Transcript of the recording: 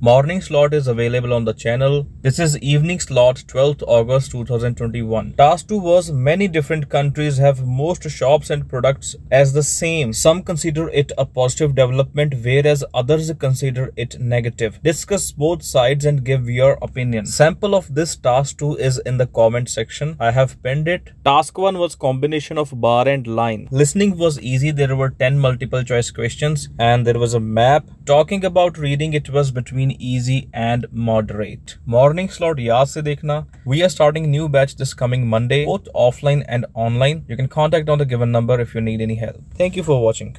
Morning slot is available on the channel. This is evening slot 12th August 2021. Task 2 was many different countries have most shops and products as the same. Some consider it a positive development whereas others consider it negative. Discuss both sides and give your opinion. Sample of this task 2 is in the comment section. I have pinned it. Task 1 was combination of bar and line. Listening was easy. There were 10 multiple choice questions and there was a map. Talking about reading it was between easy and moderate. Morning slot se dekhna. We are starting new batch this coming Monday, both offline and online. You can contact on the given number if you need any help. Thank you for watching.